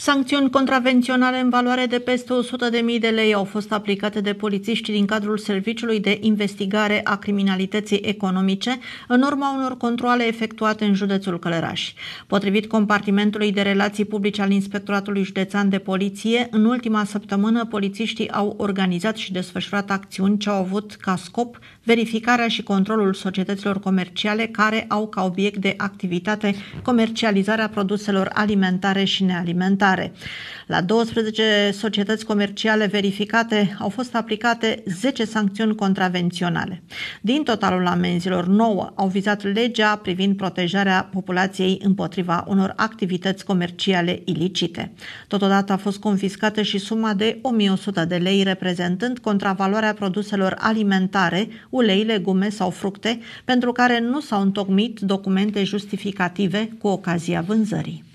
Sancțiuni contravenționale în valoare de peste 100.000 de lei au fost aplicate de polițiști din cadrul Serviciului de Investigare a Criminalității Economice în urma unor controle efectuate în județul Călăraș. Potrivit compartimentului de relații publice al Inspectoratului Județean de Poliție, în ultima săptămână polițiștii au organizat și desfășurat acțiuni ce au avut ca scop verificarea și controlul societăților comerciale care au ca obiect de activitate comercializarea produselor alimentare și nealimentare dezvoltare. La 12 societăți comerciale verificate au fost aplicate 10 sancțiuni contravenționale. Din totalul amenzilor, 9 au vizat legea privind protejarea populației împotriva unor activități comerciale ilicite. Totodată a fost confiscată și suma de 1100 de lei, reprezentând contravaloarea produselor alimentare, ulei, legume sau fructe, pentru care nu s-au întocmit documente justificative cu ocazia vânzării.